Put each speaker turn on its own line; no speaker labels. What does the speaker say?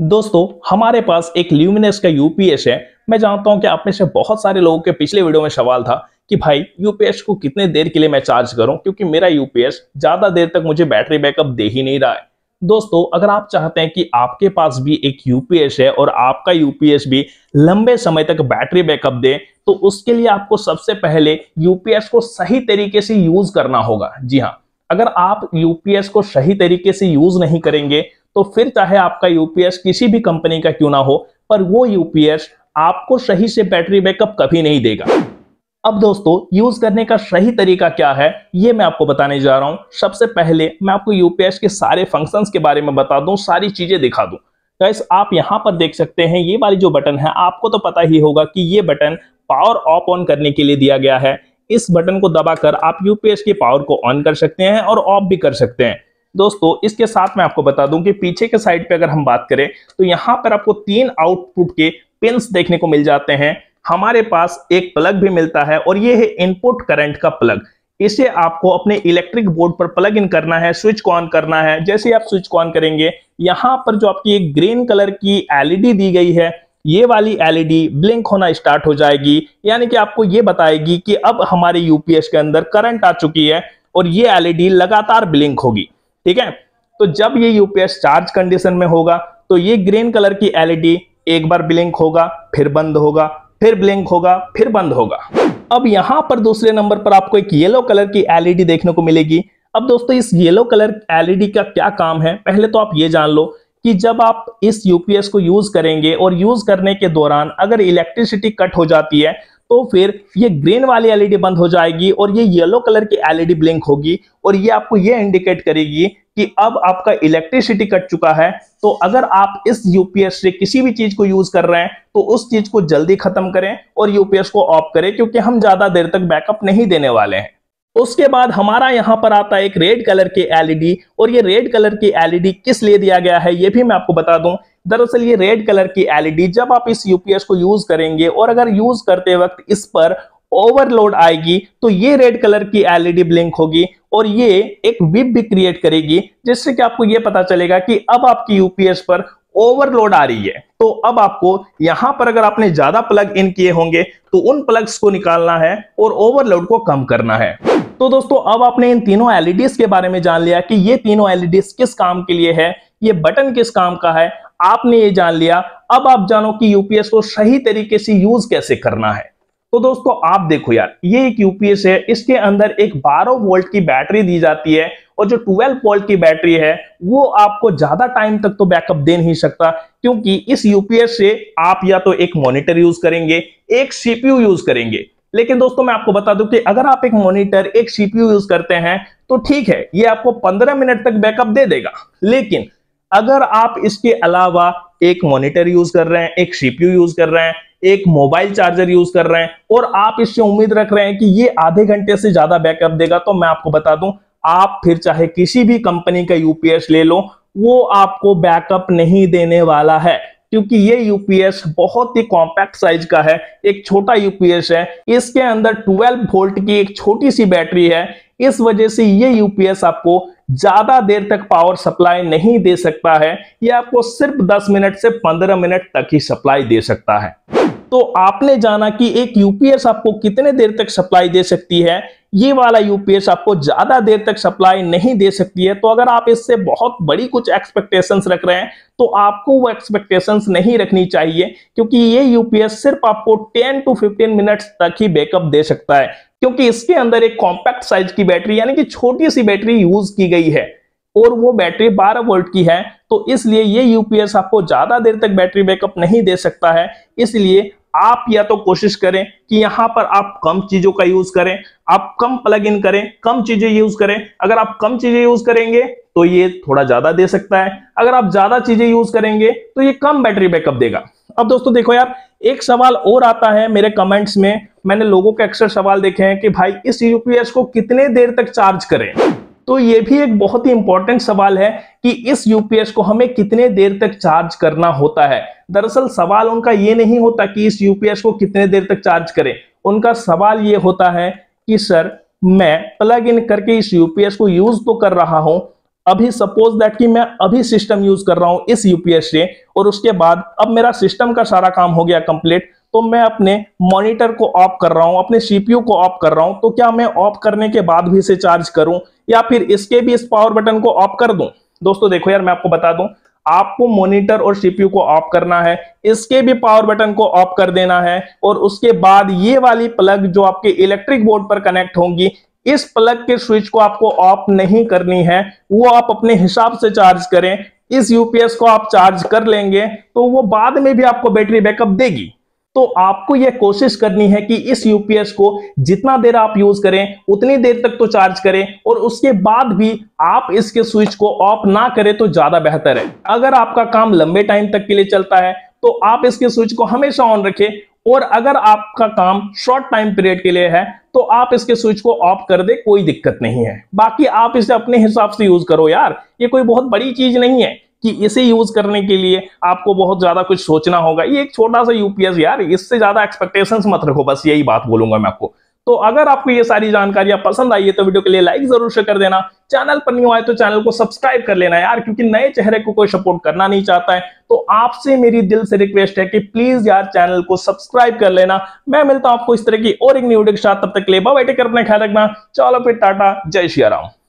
दोस्तों हमारे पास एक ल्यूमिनस का यूपीएस है मैं जानता हूं कि आप में से बहुत सारे लोगों के पिछले वीडियो में सवाल था कि भाई यूपीएस को कितने देर के लिए मैं चार्ज करूं क्योंकि मेरा यूपीएस ज्यादा देर तक मुझे बैटरी बैकअप दे ही नहीं रहा है दोस्तों अगर आप चाहते हैं कि आपके पास भी एक यूपीएस है और आपका यूपीएस भी लंबे समय तक बैटरी बैकअप दे तो उसके लिए आपको सबसे पहले यूपीएस को सही तरीके से यूज करना होगा जी हाँ अगर आप यूपीएस को सही तरीके से यूज नहीं करेंगे तो फिर चाहे आपका यूपीएस किसी भी कंपनी का क्यों ना हो पर वो यूपीएस आपको सही से बैटरी बैकअप कभी नहीं देगा अब दोस्तों यूज करने का सही तरीका क्या है ये मैं आपको बताने जा रहा हूं सबसे पहले मैं आपको यूपीएस के सारे फंक्शंस के बारे में बता दूं सारी चीजें दिखा दूं गैस आप यहां पर देख सकते हैं ये वाली जो बटन है आपको तो पता ही होगा कि ये बटन पावर ऑफ ऑन करने के लिए दिया गया है इस बटन को दबाकर आप यूपीएस के पावर को ऑन कर सकते हैं और ऑफ भी कर सकते हैं दोस्तों इसके साथ मैं आपको बता दूं कि पीछे के साइड पे अगर हम बात करें तो यहाँ पर आपको तीन आउटपुट के पिन देखने को मिल जाते हैं हमारे पास एक प्लग भी मिलता है और ये है इनपुट करंट का प्लग इसे आपको अपने इलेक्ट्रिक बोर्ड पर प्लग इन करना है स्विच ऑन करना है जैसे आप स्विच ऑन करेंगे यहाँ पर जो आपकी एक ग्रीन कलर की एलईडी दी गई है ये वाली एलईडी ब्लिंक होना स्टार्ट हो जाएगी यानी कि आपको ये बताएगी कि अब हमारे यूपीएस के अंदर करंट आ चुकी है और ये एलईडी लगातार ब्लिंक होगी ठीक है तो जब ये यूपीएस चार्ज कंडीशन में होगा तो ये ग्रीन कलर की एलईडी एक बार ब्लिंक होगा फिर बंद होगा फिर ब्लिंक होगा फिर बंद होगा अब यहां पर दूसरे नंबर पर आपको एक येलो कलर की एलईडी देखने को मिलेगी अब दोस्तों इस येलो कलर एलईडी का क्या काम है पहले तो आप ये जान लो कि जब आप इस यूपीएस को यूज करेंगे और यूज करने के दौरान अगर इलेक्ट्रिसिटी कट हो जाती है तो फिर ये ग्रीन वाली एलईडी e बंद हो जाएगी और ये येलो कलर की एलईडी ब्लिंक e होगी और ये आपको ये इंडिकेट करेगी कि अब आपका इलेक्ट्रिसिटी कट चुका है तो अगर आप इस यूपीएस से किसी भी चीज को यूज कर रहे हैं तो उस चीज को जल्दी खत्म करें और यूपीएस को ऑफ करें क्योंकि हम ज्यादा देर तक बैकअप नहीं देने वाले हैं उसके बाद हमारा यहां पर आता है एक रेड कलर की एलईडी e और ये रेड कलर की एलईडी किस लिए दिया गया है ये भी मैं आपको बता दूं दरअसल ये रेड कलर की एलईडी जब आप इस यूपीएस को यूज करेंगे और अगर यूज करते वक्त इस पर ओवरलोड आएगी तो ये रेड कलर की एलईडी ब्लिंक होगी और ये एक विप भी क्रिएट करेगी जिससे कि आपको ये पता चलेगा कि अब आपकी यूपीएस पर ओवरलोड आ रही है तो अब आपको यहां पर अगर आपने ज्यादा प्लग इन किए होंगे तो उन प्लग्स को निकालना है और ओवरलोड को कम करना है तो दोस्तों अब आपने इन तीनों एलईडीज के बारे में जान लिया कि ये तीनों एलईडीज किस काम के लिए है ये बटन किस काम का है आपने ये जान लिया अब आप जानो कि यूपीएस को सही तरीके से यूज कैसे करना है तो दोस्तों आप देखो यार ये एक यूपीएस है इसके अंदर एक 12 वोल्ट की बैटरी दी जाती है और जो 12 वोल्ट की बैटरी है वो आपको ज्यादा टाइम तक तो बैकअप दे नहीं सकता क्योंकि इस यूपीएस से आप या तो एक मॉनिटर यूज करेंगे एक सीपीयू यूज करेंगे लेकिन दोस्तों मैं आपको बता दूं कि अगर आप एक मॉनिटर एक सीपीयू यूज करते हैं तो ठीक है ये आपको 15 मिनट तक बैकअप दे देगा लेकिन अगर आप इसके अलावा एक मॉनिटर यूज कर रहे हैं एक सीपीयू यूज कर रहे हैं एक मोबाइल चार्जर यूज कर रहे हैं और आप इससे उम्मीद रख रहे हैं कि ये आधे घंटे से ज्यादा बैकअप देगा तो मैं आपको बता दूं आप फिर चाहे किसी भी कंपनी का यूपीएस ले लो वो आपको बैकअप नहीं देने वाला है क्योंकि ये यूपीएस बहुत ही कॉम्पैक्ट साइज का है एक छोटा यूपीएस है इसके अंदर 12 वोल्ट की एक छोटी सी बैटरी है इस वजह से ये यूपीएस आपको ज्यादा देर तक पावर सप्लाई नहीं दे सकता है ये आपको सिर्फ 10 मिनट से 15 मिनट तक ही सप्लाई दे सकता है तो आपने जाना कि एक यूपीएस आपको कितने देर तक सप्लाई दे सकती है ये वाला यूपीएस आपको ज्यादा देर तक सप्लाई नहीं दे सकती है तो अगर आप इससे बहुत बड़ी कुछ एक्सपेक्टेशंस रख रहे हैं तो आपको वो एक्सपेक्टेशंस नहीं रखनी चाहिए क्योंकि ये यूपीएस सिर्फ आपको 10 टू 15 मिनट्स तक ही बैकअप दे सकता है क्योंकि इसके अंदर एक कॉम्पैक्ट साइज की बैटरी यानी कि छोटी सी बैटरी यूज की गई है और वो बैटरी 12 वोल्ट की है तो इसलिए ये यूपीएस आपको ज्यादा देर तक बैटरी बैकअप नहीं दे सकता है इसलिए आप या तो कोशिश करें कि यहां पर आप कम चीजों का यूज करें आप कम प्लग इन करें कम चीजें यूज करें अगर आप कम चीजें यूज करेंगे तो ये थोड़ा ज्यादा दे सकता है अगर आप ज्यादा चीजें यूज करेंगे तो ये कम बैटरी बैकअप देगा अब दोस्तों देखो यार एक सवाल और आता है मेरे कमेंट्स में मैंने लोगों के अक्सर सवाल देखे हैं कि भाई इस यूपीएस को कितने देर तक चार्ज करें तो ये भी एक बहुत ही इंपॉर्टेंट सवाल है कि इस यूपीएस को हमें कितने देर तक चार्ज करना होता है दरअसल सवाल उनका ये नहीं होता कि इस यूपीएस को कितने देर तक चार्ज करें उनका सवाल ये होता है कि सर मैं प्लग इन करके इस यूपीएस को यूज तो कर रहा हूं अभी सपोज दैट कि मैं अभी सिस्टम यूज कर रहा हूं इस यूपीएस से और उसके बाद अब मेरा सिस्टम का सारा काम हो गया कंप्लीट तो मैं अपने मॉनिटर को ऑफ कर रहा हूं अपने सीपीयू को ऑफ कर रहा हूं तो क्या मैं ऑफ करने के बाद भी इसे चार्ज करूं या फिर इसके भी इस पावर बटन को ऑफ कर दूं दोस्तों देखो यार मैं आपको बता दूं आपको मॉनिटर और सीपीयू को ऑफ करना है इसके भी पावर बटन को ऑफ कर देना है और उसके बाद ये वाली प्लग जो आपके इलेक्ट्रिक बोर्ड पर कनेक्ट होंगी इस प्लग के स्विच को आपको ऑफ नहीं करनी है वो आप अपने हिसाब से चार्ज करें इस यूपीएस को आप चार्ज कर लेंगे तो वो बाद में भी आपको बैटरी बैकअप देगी तो आपको यह कोशिश करनी है कि इस यूपीएस को जितना देर आप यूज करें उतनी देर तक तो चार्ज करें और उसके बाद भी आप इसके स्विच को ऑफ ना करें तो ज्यादा बेहतर है अगर आपका काम लंबे टाइम तक के लिए चलता है तो आप इसके स्विच को हमेशा ऑन रखें और अगर आपका काम शॉर्ट टाइम पीरियड के लिए है तो आप इसके स्विच को ऑफ कर दे कोई दिक्कत नहीं है बाकी आप इसे अपने हिसाब से यूज करो यार ये कोई बहुत बड़ी चीज नहीं है कि इसे यूज करने के लिए आपको बहुत ज्यादा कुछ सोचना होगा ये एक छोटा सा यूपीएस यार इससे ज्यादा एक्सपेक्टेशंस मत रखो बस यही बात बोलूंगा मैं आपको तो अगर आपको ये सारी जानकारियां पसंद आई है तो वीडियो के लिए लाइक जरूर शेयर कर देना चैनल पर न्यू आए तो चैनल को सब्सक्राइब कर लेना यार क्योंकि नए चेहरे को कोई सपोर्ट करना नहीं चाहता है तो आपसे मेरी दिल से रिक्वेस्ट है कि प्लीज यार चैनल को सब्सक्राइब कर लेना मैं मिलता हूं आपको इस तरह की और एक न्यू वीडियो के साथ तब तक के लिए बाबा कर अपना ख्याल रखना चलो फिर टाटा जय श्री राम